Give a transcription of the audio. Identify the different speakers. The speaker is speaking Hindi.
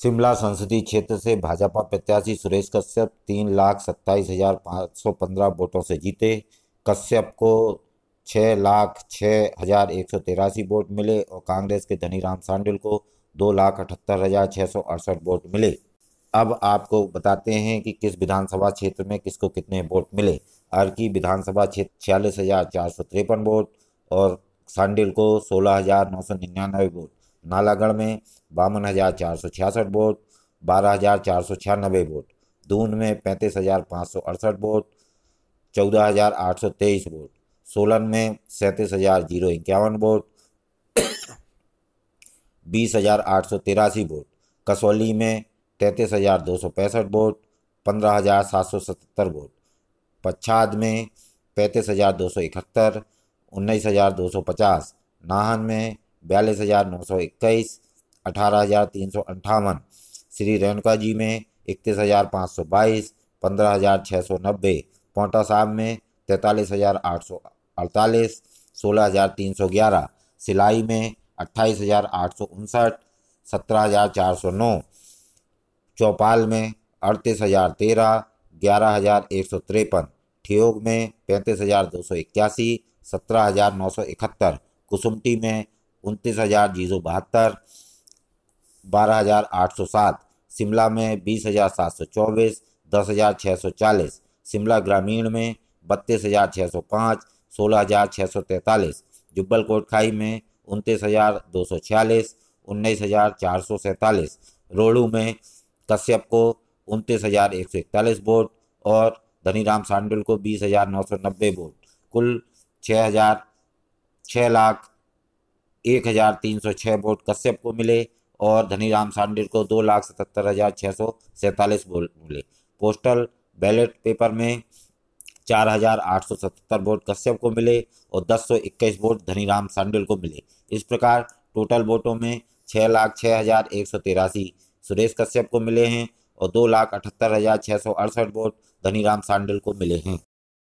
Speaker 1: शिमला संसदीय क्षेत्र से भाजपा प्रत्याशी सुरेश कश्यप तीन लाख सत्ताईस हजार पाँच सौ पंद्रह वोटों से जीते कश्यप को छः लाख छः हजार एक सौ तिरासी वोट मिले और कांग्रेस के धनीराम सांडिल को दो लाख अठहत्तर हजार छः सौ अड़सठ वोट मिले अब आपको बताते हैं कि किस विधानसभा क्षेत्र में किसको कितने वोट मिले अर्की विधानसभा क्षेत्र छियालीस हजार चार सौ तिरपन वोट और सांडिल को सोलह हजार नौ सौ निन्यानवे वोट नालागढ़ में बावन हज़ार चार सौ छियासठ वोट बारह हज़ार चार सौ छियानबे वोट दून में पैंतीस हज़ार पाँच सौ अड़सठ वोट चौदह हज़ार आठ सौ तेईस वोट सोलन में सैंतीस हज़ार जीरो इक्यावन वोट बीस हज़ार आठ सौ तिरासी वोट कसौली में तैंतीस हज़ार दो सौ पैंसठ वोट पंद्रह हज़ार सात सौ सतहत्तर वोट पच्छाद में पैंतीस हज़ार दो सौ इकहत्तर उन्नीस हज़ार दो सौ पचास नाहन में बयालीस हज़ार नौ सौ इक्कीस अठारह हज़ार तीन सौ अंठावन श्री रेणुका जी में इकतीस हज़ार पाँच सौ बाईस पंद्रह हज़ार छः सौ नब्बे पौटा साहब में तैंतालीस हज़ार आठ सौ अड़तालीस सोलह हज़ार तीन सौ ग्यारह सिलाई में अट्ठाईस हज़ार आठ सौ उनसठ सत्रह हज़ार चार सौ नौ चौपाल में अड़तीस हज़ार तेरह ग्यारह हज़ार एक सौ तिरपन ठियोग में पैंतीस हज़ार दो सौ इक्यासी सत्रह हज़ार नौ सौ इकहत्तर कुसुमटी में उनतीस हज़ार जीरो बहत्तर बारह हज़ार आठ सौ सात शिमला में बीस हज़ार सात सौ चौबीस दस हज़ार छः सौ चालीस शिमला ग्रामीण में बत्तीस हज़ार छः सौ पाँच सोलह हज़ार छः सौ तैंतालीस जुब्बल कोटखाई में उनतीस हज़ार दो सौ छियालीस उन्नीस हज़ार चार सौ सैंतालीस रोड़ू में कश्यप को उनतीस हज़ार एक सौ इकतालीस वोट और धनीराम सांडुल को बीस हज़ार नौ सौ नब्बे वोट कुल छः हज़ार छः लाख एक हज़ार तीन सौ छः वोट कश्यप को मिले और धनीराम सांडिल को दो लाख सतहत्तर हज़ार छः सौ सैंतालीस वोट मिले पोस्टल बैलेट पेपर में चार हज़ार आठ सौ सतहत्तर वोट कश्यप को मिले और दस सौ इक्कीस वोट धनीराम सांडिल को मिले इस प्रकार टोटल वोटों में छः लाख छः हज़ार एक सौ तिरासी सुरेश कश्यप को मिले हैं और दो लाख अठहत्तर हज़ार छः सौ अड़सठ वोट धनीराम सांडिल को मिले हैं